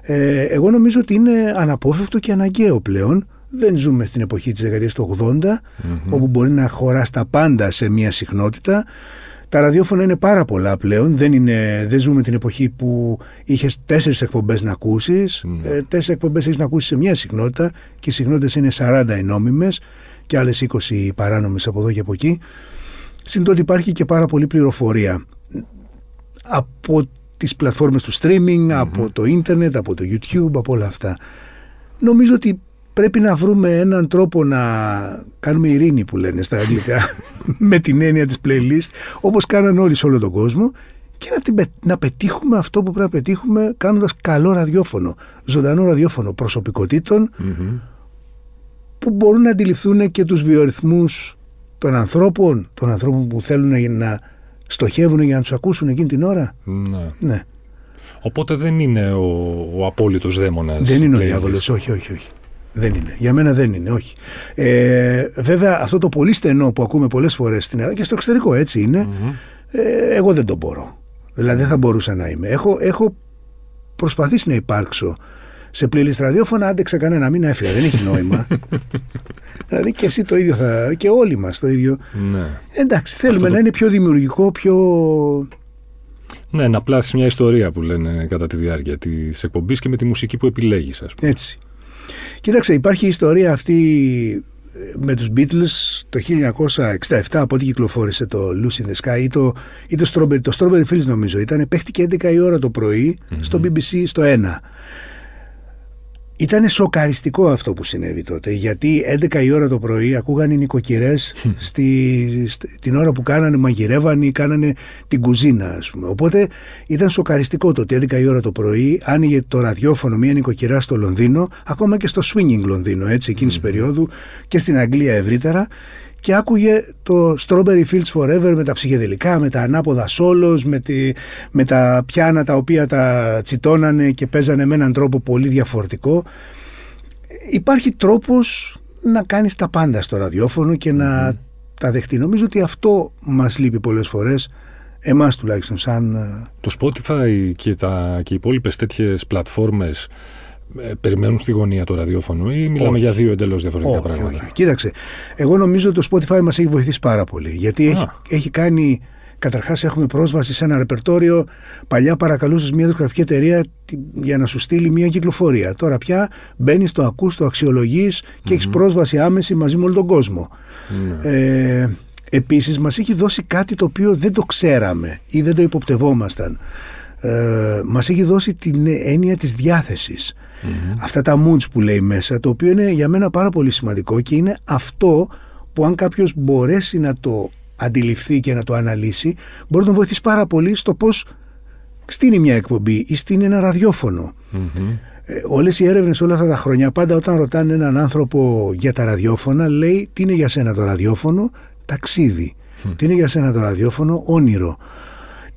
B: Ε, εγώ νομίζω ότι είναι αναπόφευκτο και αναγκαίο πλέον δεν ζούμε στην εποχή της δεκαετίας του 80, όπου μπορεί να χωράς τα πάντα σε μια συχνότητα. Τα ραδιόφωνα είναι πάρα πολλά πλέον. Δεν, είναι, δεν ζούμε την εποχή που είχες τέσσερις εκπομπές να ακούσεις. Mm. Ε, τέσσερις εκπομπές έχεις να ακούσεις σε μια συχνότητα και οι συχνότητες είναι 40 ενόμιμε και άλλες 20 παράνομες από εδώ και από εκεί. Συν τότε υπάρχει και πάρα πολλή πληροφορία από τις πλατφόρμες του streaming, από το ίντερνετ, από το YouTube, από όλα αυτά. Νομίζω ότι πρέπει να βρούμε έναν τρόπο να κάνουμε ειρήνη που λένε στα αγγλικά με την έννοια της playlist όπως κάναν όλοι σε όλο τον κόσμο και να, την, να πετύχουμε αυτό που πρέπει να πετύχουμε κάνοντας καλό ραδιόφωνο, ζωντανό ραδιόφωνο προσωπικότητων που μπορούν να αντιληφθούν και τους βιορυθμούς των ανθρώπων, των ανθρώπων που θέλουν να στοχεύουν για να τους ακούσουν εκείνη την ώρα. Ναι. ναι.
A: Οπότε δεν είναι ο, ο απόλυτος δαίμονας.
B: Δεν είναι ο διάβολος, όχι, όχι, όχι. Δεν είναι. Για μένα δεν είναι, όχι. Ε, βέβαια, αυτό το πολύ στενό που ακούμε πολλές φορές στην Ελλάδα και στο εξωτερικό έτσι ε, εγώ δεν το μπορώ. Δηλαδή, δεν θα μπορούσα να είμαι. Έχω, έχω προσπαθήσει να υπάρξω σε πλήρη ραδιόφωνα, άντεξα κανένα μήνα έφυγα. Δεν έχει νόημα. δηλαδή και εσύ το ίδιο θα. και όλοι μας το ίδιο. Ναι. Εντάξει, θέλουμε να είναι πιο δημιουργικό, πιο.
A: Ναι, να πλάθει μια ιστορία που λένε κατά τη διάρκεια της εκπομπής και με τη μουσική που επιλέγεις, ας
B: πούμε. Έτσι. Κοίταξε, υπάρχει η ιστορία αυτή ε, με τους Beatles το 1967 από ό,τι κυκλοφόρησε το Lucy in the Sky ή το, ή το Strawberry, το Strawberry Fields νομίζω ήταν παίχτηκε 11 η ώρα το πρωί στο BBC στο 1 ήταν σοκαριστικό αυτό που συνέβη τότε, γιατί 11 η ώρα το πρωί ακούγαν οι νοικοκυρές hm. την ώρα που κάνανε, μαγειρεύαν ή κάνανε την κουζίνα, ας πούμε. Οπότε ήταν σοκαριστικό το ότι 11 η ώρα το πρωί άνοιγε το ραδιόφωνο μια νοικοκυρά στο Λονδίνο, ακόμα και στο swinging Λονδίνο, έτσι, εκείνης mm. περίοδου και στην Αγγλία ευρύτερα και άκουγε το Strawberry Fields Forever με τα ψυχεδελικά, με τα ανάποδα σόλος, με, με τα πιάνα τα οποία τα τσιτώνανε και παίζανε με έναν τρόπο πολύ διαφορετικό. Υπάρχει τρόπος να κάνεις τα πάντα στο ραδιόφωνο και να τα δεχτεί. Νομίζω ότι αυτό μας λείπει πολλές φορές εμάς τουλάχιστον σαν... Ε,
A: το Spotify και, τα, και οι υπόλοιπες τέτοιες πλατφόρμες
B: ε, περιμένουν στη γωνία το ραδιόφωνο ή μιλάμε για δύο εντελώς διαφορετικά πράγματα. Όχι. Κοίταξε, εγώ νομίζω ότι το Spotify μας έχει βοηθήσει πάρα πολύ. Γιατί έχει, κάνει. Καταρχάς, έχουμε πρόσβαση σε ένα ρεπερτόριο. Παλιά παρακαλούσες μια δισκογραφική εταιρεία για να σου στείλει μια κυκλοφορία. Τώρα πια μπαίνεις, το ακούς, το αξιολογείς και mm έχεις πρόσβαση άμεση μαζί με όλο τον κοσμο ναι. Ε, Επίσης, μας έχει δώσει κάτι το οποίο δεν το ξέραμε ή δεν το υποπτευόμασταν. Ε, έχει δώσει την έννοια της διάθεσης αυτά τα moods που λέει μέσα, το οποίο είναι για μένα πάρα πολύ σημαντικό και είναι αυτό που αν κάποιος μπορέσει να το αντιληφθεί και να το αναλύσει, μπορεί να τον βοηθήσει πάρα πολύ στο πώς στείνει μια εκπομπή ή στείνει ένα ραδιόφωνο. Ε, Όλες οι έρευνες όλα αυτά τα χρόνια, πάντα όταν ρωτάνε έναν άνθρωπο για τα ραδιόφωνα, λέει τι είναι για σένα το ραδιόφωνο, ταξίδι. Τι είναι για σένα το ραδιόφωνο, όνειρο.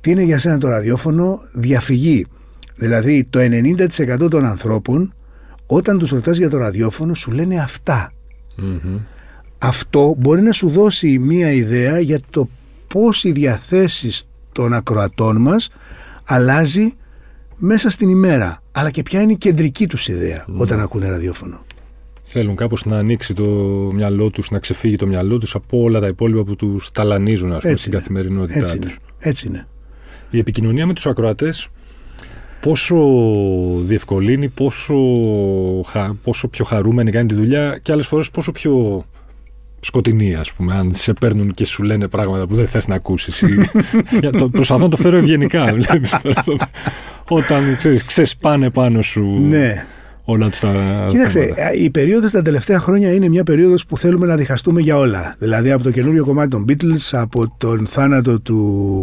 B: Τι είναι για σένα το ραδιόφωνο, διαφυγή. Δηλαδή το 90% των ανθρώπων όταν τους ρωτάς για το ραδιόφωνο σου λένε Αυτό μπορεί να σου δώσει μία ιδέα για το πώς οι διαθέσεις των ακροατών μας αλλάζει μέσα στην ημέρα. Αλλά και ποια είναι η κεντρική τους ιδέα όταν ακούνε ραδιόφωνο. Θέλουν κάπως να ανοίξει το μυαλό τους, να ξεφύγει το
A: μυαλό τους από όλα τα υπόλοιπα που τους ταλανίζουν ας πούμε, στην καθημερινότητά Έτσι τους. Είναι. Έτσι είναι. Η επικοινωνία με τους ακροατές πόσο διευκολύνει, πόσο, πόσο πιο χαρούμενη κάνει τη δουλειά και άλλες φορές πόσο πιο σκοτεινή, ας πούμε. Αν σε παίρνουν και σου λένε πράγματα που δεν θες να ακούσεις. προσπαθώ να το φέρω ευγενικά. Δηλαδή, όταν ξέρεις, ξεσπάνε πάνω σου. Ναι. Όλα τα Κοίταξε,
B: η περίοδος τα τελευταία χρόνια είναι μια περίοδος που θέλουμε να διχαστούμε για όλα. Δηλαδή από το καινούριο κομμάτι των Beatles, από τον θάνατο του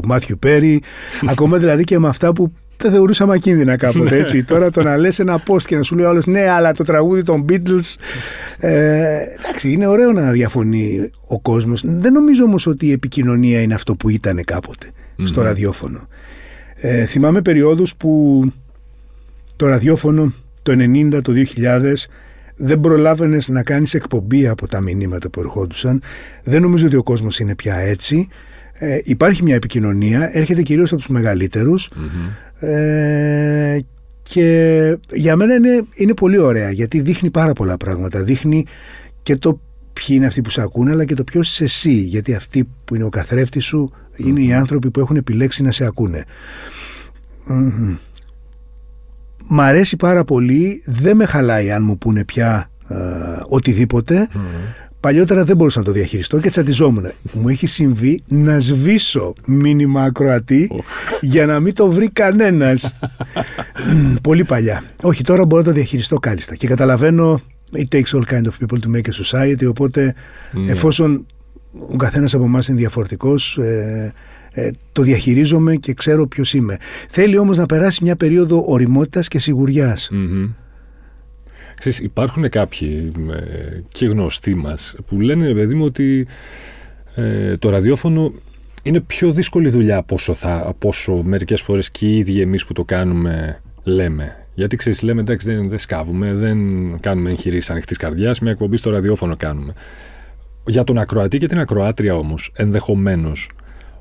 B: Μάθιου Πέρι, ακόμα δηλαδή και με αυτά που τα θεωρούσαμε ακίνδυνα κάποτε. Ναι. έτσι. Τώρα το να λες ένα post και να σου λέει άλλος Ναι, αλλά το τραγούδι των Beatles. Ε, εντάξει, είναι ωραίο να διαφωνεί ο κόσμος. Δεν νομίζω όμως ότι η επικοινωνία είναι αυτό που ήταν στο ναι. ραδιόφωνο. Ε, θυμάμαι περιόδους που το ραδιόφωνο το 90, το 2000 δεν προλάβαινες να κάνεις εκπομπή από τα μηνύματα που ερχόντουσαν. Δεν νομίζω ότι ο κόσμος είναι πια έτσι. Ε, υπάρχει μια επικοινωνία, έρχεται κυρίως από τους μεγαλυτερους ε, και για μένα είναι, είναι πολύ ωραία γιατί δείχνει πάρα πολλά πράγματα. Δείχνει και το ποιοι είναι αυτοί που σε ακούνε αλλά και το ποιος είσαι εσύ γιατί αυτοί που είναι ο καθρέφτης σου ειναι οι άνθρωποι που έχουν επιλέξει να σε ακούνε. Μ' αρέσει πάρα πολύ, δεν με χαλάει αν μου πούνε πια ε, οτιδηποτε Παλιότερα δεν μπορούσα να το διαχειριστώ και τσατιζόμουν. Μου έχει συμβεί να σβήσω μήνυμα ακροατή για να μην το βρει κανένας. Πολύ παλιά. Όχι, τώρα μπορώ να το διαχειριστώ κάλλιστα. Και καταλαβαίνω it takes all kind of people to make a society. Οπότε yeah. Ναι. εφόσον ο καθένας από εμάς είναι διαφορετικός, ε, ε, το διαχειρίζομαι και ξέρω ποιος είμαι. Θέλει όμως να περάσει μια περίοδο οριμότητας και σιγουριάς.
A: Mm-hmm. Ξέρεις, υπάρχουν κάποιοι ε, και γνωστοί μας που λένε, παιδί μου, ότι ε, το ραδιόφωνο είναι πιο δύσκολη δουλειά από όσο, θα, από όσο μερικές φορές και οι ίδιοι εμείς που το κάνουμε λέμε. Γιατί ξέρεις, λέμε εντάξει, δεν, δεν σκάβουμε, δεν κάνουμε εγχειρήσεις ανοιχτής καρδιάς, μια εκπομπή στο ραδιόφωνο κάνουμε. Για τον ακροατή και την ακροάτρια όμως, ενδεχομένως,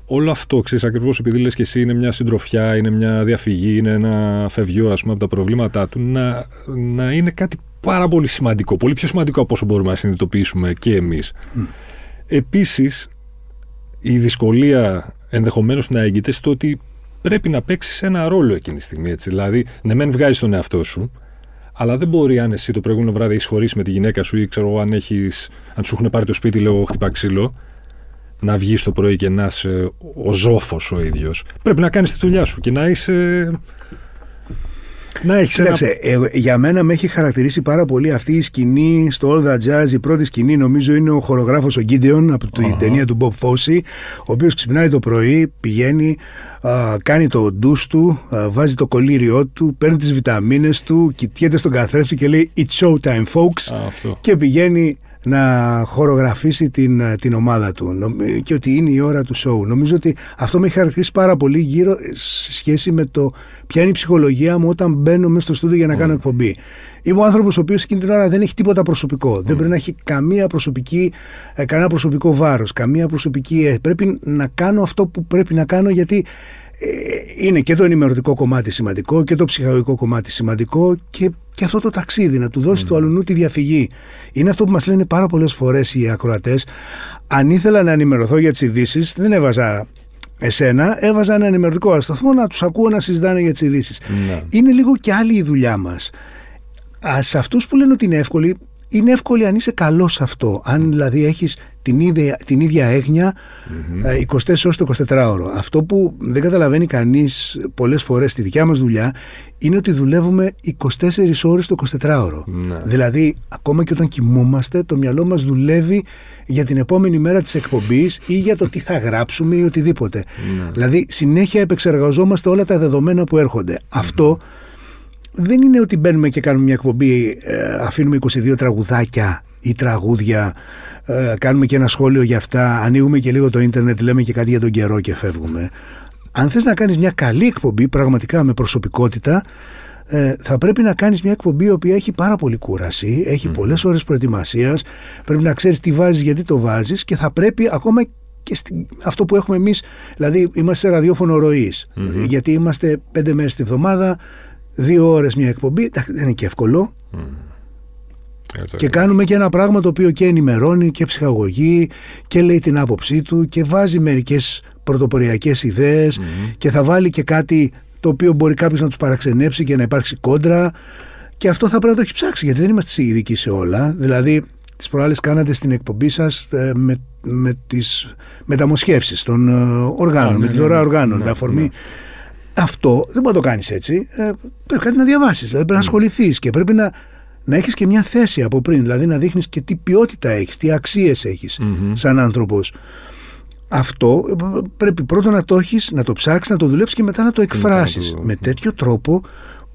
A: όλο αυτό ξέρεις ακριβώς επειδή λες και εσύ είναι μια συντροφιά, είναι μια διαφυγή, είναι ένα φευγείο, από τα προβλήματά του, να, να είναι κάτι πάρα πολύ σημαντικό. Πολύ πιο σημαντικό από όσο μπορούμε να συνειδητοποιήσουμε και εμείς. Mm. Επίσης, η δυσκολία ενδεχομένως να έγκυται στο ότι πρέπει να παίξεις ένα ρόλο εκείνη τη στιγμή. Έτσι. Δηλαδή, ναι, μεν βγάζει τον εαυτό σου, αλλά δεν μπορεί αν εσύ το προηγούμενο βράδυ έχεις χωρίσει με τη γυναίκα σου ή ξέρω αν, έχεις, αν σου έχουν πάρει το σπίτι λόγω χτυπαξίλο, να βγεις το πρωί και να είσαι ο ζόφο ο ίδιος. Πρέπει να κάνεις
B: τη δουλειά σου και να είσαι να έχεις για μένα με έχει χαρακτηρίσει πάρα πολύ αυτή η σκηνή στο All That Jazz. Η πρώτη σκηνή νομίζω είναι ο χορογράφος ο Γκίντεον από την uh ταινία του Bob Fosse, ο οποίος ξυπνάει το πρωί, πηγαίνει, κάνει το ντους του, βάζει το κολύριο του, παίρνει τις βιταμίνες του, κοιτιέται στον καθρέφτη και λέει «It's show time, folks» και πηγαίνει να χορογραφήσει την, ε, την ομάδα του ε, και ότι είναι η ώρα του σοου. Νομίζω ότι αυτό με έχει χαρακτηρίσει πάρα πολύ γύρω ε, σε σχέση με το ποια είναι η ψυχολογία μου όταν μπαίνω μέσα στο στούντιο για να ναι. κάνω εκπομπή. Είμαι ο άνθρωπος ο οποίος εκείνη την ώρα δεν έχει τίποτα προσωπικό. Δεν ναι. πρέπει να έχει καμία προσωπική, κανένα προσωπικό βάρος, καμία προσωπική. Πρέπει να κάνω αυτό που πρέπει να κάνω γιατί ε, είναι και το ενημερωτικό κομμάτι σημαντικό και το ψυχαγωγικό κομμάτι σημαντικό και, και αυτό το ταξίδι, να του δώσει mm. του αλουνού τη διαφυγή. Είναι αυτό που μας λένε πάρα πολλές φορές οι ακροατές. Αν ήθελα να ενημερωθώ για τις ειδήσεις, δεν έβαζα εσένα, έβαζα ένα ενημερωτικό σταθμό να τους ακούω να συζητάνε για τις ειδήσεις. Mm. Ναι. Είναι λίγο και άλλη η δουλειά μας. Σε αυτούς που λένε ότι είναι εύκολη, είναι εύκολη αν είσαι καλός σε αυτό. Αν δηλαδή έχεις την ίδια, την ίδια 24 ε, ώρες το 24ωρο. Αυτό που δεν καταλαβαίνει κανείς πολλές φορές στη δικιά μας δουλειά είναι ότι δουλεύουμε 24 ώρες το 24ωρο. Ναι. δηλαδη ακόμα και όταν κοιμούμαστε, το μυαλό μας δουλεύει για την επόμενη μέρα της εκπομπής ή για το τι θα γράψουμε ή ναι. Δηλαδή, συνέχεια επεξεργαζόμαστε όλα τα δεδομένα που έρχονται. Αυτό δεν είναι ότι μπαίνουμε και κάνουμε μια εκπομπή, ε, αφήνουμε 22 τραγουδάκια ή τραγούδια, ε, κάνουμε και ένα σχόλιο για αυτά, ανοίγουμε και λίγο το ίντερνετ, λέμε και κάτι για τον καιρό και φεύγουμε. Αν θες να κάνεις μια καλή εκπομπή, πραγματικά με προσωπικότητα, ε, θα πρέπει να κάνεις μια εκπομπή η οποία έχει πάρα πολύ κούραση, έχει mm. πολλές ώρες προετοιμασίας, πρέπει να ξέρεις τι βάζεις, γιατί το βάζεις και θα πρέπει ακόμα και αυτό που έχουμε εμείς, Δηλαδή, είμαστε σε ραδιόφωνο Γιατί είμαστε πέντε μέρες τη βδομάδα, δύο ώρες μια εκπομπή, δεν είναι και εύκολο. Και κάνουμε και ένα πράγμα το οποίο και ενημερώνει και ψυχαγωγεί και λέει την άποψή του και βάζει μερικές πρωτοποριακές ιδέες και θα βάλει και κάτι το οποίο μπορεί κάποιος να τους παραξενέψει και να υπάρξει κόντρα και αυτό θα πρέπει να το έχει ψάξει γιατί δεν είμαστε ειδικοί σε όλα. Δηλαδή τις προάλλες κάνατε στην εκπομπή σας ε, με, με τις μεταμοσχεύσεις των ε, οργάνων, με ναι, τη δωρά ναι, ναι. οργάνων, ναι, με αφορμή αυτό δεν μπορεί να το κάνεις έτσι. Ε, πρέπει κάτι να διαβάσεις. Δηλαδή πρέπει να mm. ασχοληθείς και πρέπει να, να έχεις και μια θέση από πριν. Δηλαδή να δείχνεις και τι ποιότητα έχεις, τι αξίες mm-hmm. σαν άνθρωπος. Αυτό ε, πρέπει πρώτα να το έχεις, να το ψάξεις, να το δουλέψεις και μετά να το ναι, εκφρασει Με τέτοιο τρόπο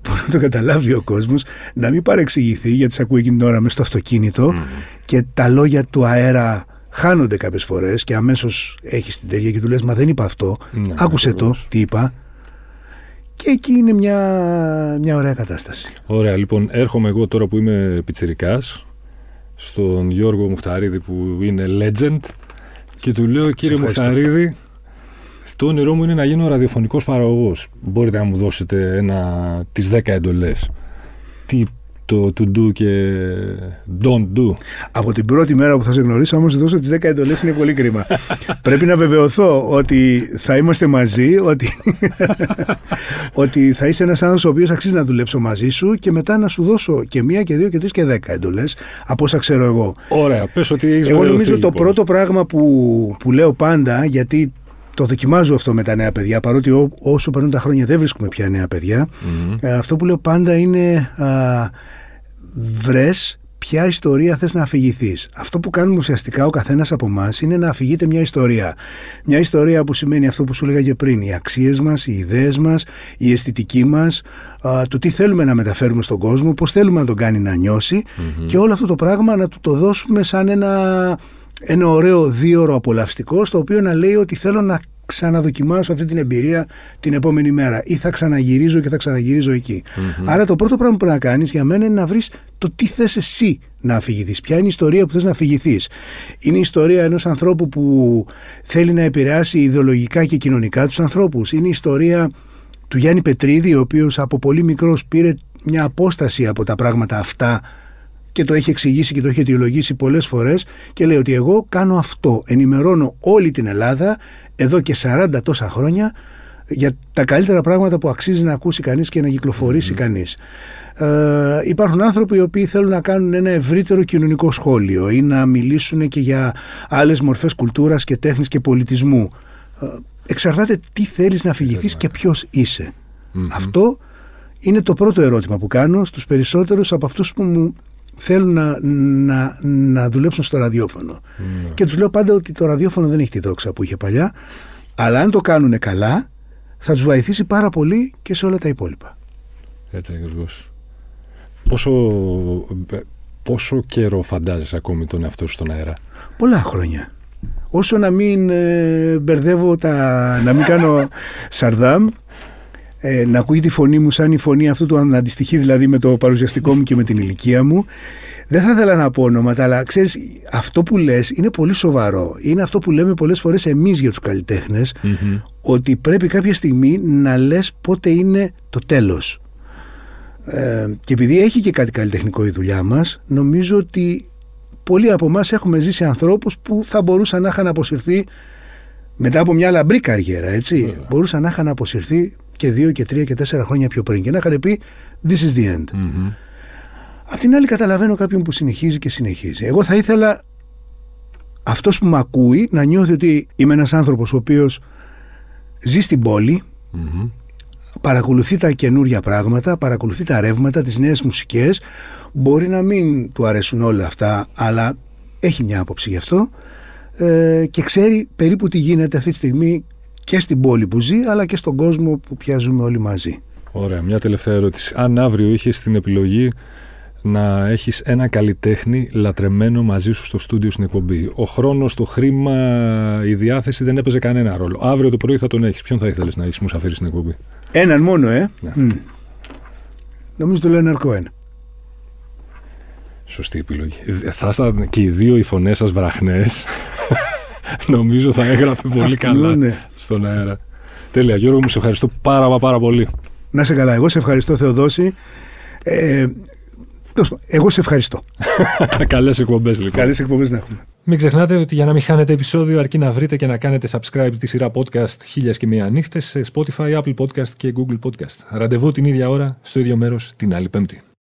B: που να το καταλάβει ο κόσμος, να μην παρεξηγηθεί γιατί σε ακούει εκείνη την ώρα μέσα στο αυτοκινητο mm-hmm. και τα λόγια του αέρα χάνονται κάποιες φορές και αμέσως έχεις την τέτοια και του λες: Μα δεν είπα αυτό. Ναι, Άκουσε το, τι είπα. Και εκεί είναι μια, μια ωραία κατάσταση. Ωραία, λοιπόν, έρχομαι εγώ
A: τώρα που είμαι πιτσιρικάς στον Γιώργο Μουχταρίδη που είναι legend και του λέω κύριε Μουχταρίδη το όνειρό μου είναι να γίνω ραδιοφωνικός παραγωγός μπορείτε να μου δώσετε ένα, τις 10 εντολές τι το
B: to do και don't do. Από την πρώτη μέρα που θα σε γνωρίσω, όμως δώσω τι 10 εντολές είναι πολύ κρίμα. Πρέπει να βεβαιωθώ ότι θα είμαστε μαζί, ότι, ότι θα είσαι ένας άνθρωπος ο οποίος αξίζει να δουλέψω μαζί σου και μετά να σου δώσω και μία και δύο και τρεις και δέκα εντολές. από όσα ξέρω εγώ.
A: Ωραία, πες ότι Εγώ νομίζω το λοιπόν. πρώτο
B: πράγμα που, που λέω πάντα, γιατί το δοκιμάζω αυτό με τα νέα παιδιά, παρότι όσο περνούν τα χρόνια δεν βρίσκουμε πια νέα ε, Αυτό που λέω πάντα είναι α, βρες ποια ιστορία θες να αφηγηθείς. Αυτό που κάνουμε ουσιαστικά ο καθένας από εμάς είναι να αφηγείται μια ιστορία. Μια ιστορία που σημαίνει αυτό που σου έλεγα και πριν, οι αξίες μας, οι ιδέες μας, η αισθητική μας, το τι θέλουμε να μεταφέρουμε στον κόσμο, πώς θέλουμε να τον κάνει να νιωσει και όλο αυτό το πράγμα να του το δώσουμε σαν ένα ένα ωραίο δίωρο απολαυστικό στο οποίο να λέει ότι θέλω να ξαναδοκιμάσω αυτή την εμπειρία την επόμενη μέρα ή θα ξαναγυρίζω και θα ξαναγυρίζω Άρα το πρώτο πράγμα που πρέπει να κάνεις για μένα είναι να βρεις το τι θες εσύ να αφηγηθείς. ποια είναι η ιστορία που θες να αφηγηθείς. Είναι η ιστορία ενός ανθρώπου που θέλει να επηρεάσει ιδεολογικά και κοινωνικά τους ανθρώπους. Είναι η ιστορία του Γιάννη Πετρίδη, ο οποίος από πολύ μικρός πήρε μια απόσταση από τα πράγματα αυτά και το έχει εξηγήσει και το έχει αιτιολογήσει πολλές φορές και λέει ότι εγώ κάνω αυτό. Ενημερώνω όλη την Ελλάδα εδώ και 40 τόσα χρόνια για τα καλύτερα πράγματα που αξίζει να ακούσει κανείς και να κυκλοφορήσει mm. κανείς. Ε, υπάρχουν άνθρωποι οι οποίοι θέλουν να κάνουν ένα ευρύτερο κοινωνικό σχόλιο ή να μιλήσουν και για άλλες μορφές κουλτούρας και τέχνης και πολιτισμού. Ε, εξαρτάται τι θέλεις να αφηγηθείς και ποιος εισαι Αυτό είναι το πρώτο ερώτημα που κάνω στους περισσότερους από αυτούς που μου θέλουν να, να, να δουλέψουν στο ραδιόφωνο. Ναι. Και τους λέω πάντα ότι το ραδιόφωνο δεν έχει τη δόξα που είχε παλιά, αλλά αν το κάνουν καλά, θα τους βοηθήσει πάρα πολύ και σε όλα τα υπόλοιπα.
A: Έτσι ακριβώς. Πόσο, ε, πόσο καιρό φαντάζεσαι ακόμη τον εαυτό σου στον αέρα.
B: Πολλά χρόνια. Όσο να μην ε, μπερδεύω τα... να μην κάνω σαρδάμ, ε, να ακούει τη φωνή μου σαν η φωνή αυτού του να αντιστοιχεί δηλαδή με το παρουσιαστικό μου και με την ηλικία μου. Δεν θα ήθελα να πω ονόματα, αλλά ξέρεις, αυτό που λες είναι πολύ σοβαρό. Είναι αυτό που λέμε πολλές φορές εμείς για τους καλλιτεχνε ότι πρέπει κάποια στιγμή να λες πότε είναι το τέλος. Ε, και επειδή έχει και κάτι καλλιτεχνικό η δουλειά μας, νομίζω ότι πολλοί από εμάς έχουμε ζήσει ανθρώπους που θα μπορούσαν να είχαν αποσυρθεί μετά από μια λαμπρή καριέρα, έτσι. Μπορούσαν να είχαν αποσυρθεί και δύο και τρία και τέσσερα χρόνια πιο πριν. Και να είχαν πει This is the end. mm Απ' την άλλη, καταλαβαίνω κάποιον που συνεχίζει και συνεχίζει. Εγώ θα ήθελα αυτός που με ακούει να νιώθει ότι είμαι ένας άνθρωπος ο οποίος ζει στην πόλη, mm-hmm. παρακολουθεί τα καινούργια πράγματα, παρακολουθεί τα ρεύματα, τις νέες μουσικές. Μπορεί να μην του αρέσουν όλα αυτά, αλλά έχει μια άποψη γι' αυτό ε, και ξέρει περίπου τι γίνεται αυτή τη στιγμή και στην πόλη που ζει, αλλά και στον κόσμο που πιάζουμε όλοι μαζί. Ωραία, μια τελευταία ερώτηση. Αν αύριο είχες την επιλογή
A: να έχεις ένα καλλιτέχνη λατρεμένο μαζί σου στο στούντιο στην εκπομπή. Ο χρόνος, το χρήμα, η διάθεση δεν έπαιζε κανένα ρόλο. Αύριο το πρωί θα τον έχεις. Ποιον θα ήθελες να έχεις μουσαφέρει στην εκπομπή.
B: Έναν μόνο, ε. Ναι. Νομίζω το λένε Αρκοέν. Σωστή επιλογή.
A: Θα και οι δύο οι φωνές σας βραχνές νομίζω θα έγραφε πολύ καλά στον αέρα. Τέλεια. Γιώργο, μου σε ευχαριστώ
B: πάρα, πάρα πολύ. Να σε καλά. Εγώ σε ευχαριστώ, Θεοδόση. Ε, εγώ σε ευχαριστώ. Καλές εκπομπές, λοιπόν. Καλές εκπομπές να έχουμε.
A: Μην ξεχνάτε ότι για να μην χάνετε επεισόδιο, αρκεί να βρείτε και να κάνετε subscribe τη σειρά podcast χίλιας και μία νύχτες σε Spotify, Apple Podcast και Google Podcast. Ραντεβού την ίδια ώρα, στο ίδιο μέρος την άλλη Πέμπτη.